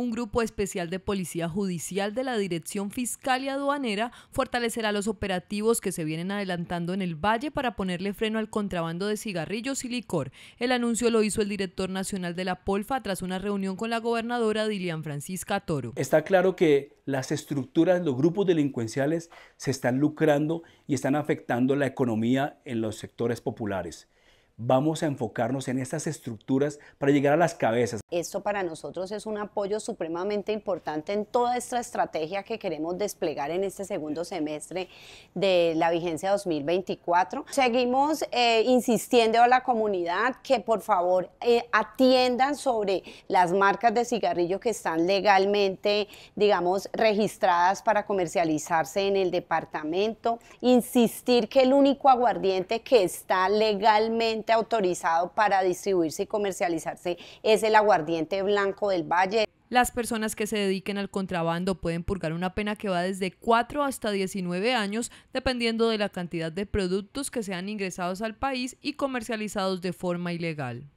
Un grupo especial de policía judicial de la Dirección Fiscal y Aduanera fortalecerá los operativos que se vienen adelantando en el Valle para ponerle freno al contrabando de cigarrillos y licor. El anuncio lo hizo el director nacional de la Polfa tras una reunión con la gobernadora Dilian Francisca Toro. Está claro que las estructuras, los grupos delincuenciales se están lucrando y están afectando la economía en los sectores populares vamos a enfocarnos en estas estructuras para llegar a las cabezas. Esto para nosotros es un apoyo supremamente importante en toda esta estrategia que queremos desplegar en este segundo semestre de la vigencia 2024. Seguimos eh, insistiendo a la comunidad que por favor eh, atiendan sobre las marcas de cigarrillo que están legalmente, digamos, registradas para comercializarse en el departamento. Insistir que el único aguardiente que está legalmente autorizado para distribuirse y comercializarse es el aguardiente blanco del Valle. Las personas que se dediquen al contrabando pueden purgar una pena que va desde 4 hasta 19 años, dependiendo de la cantidad de productos que sean ingresados al país y comercializados de forma ilegal.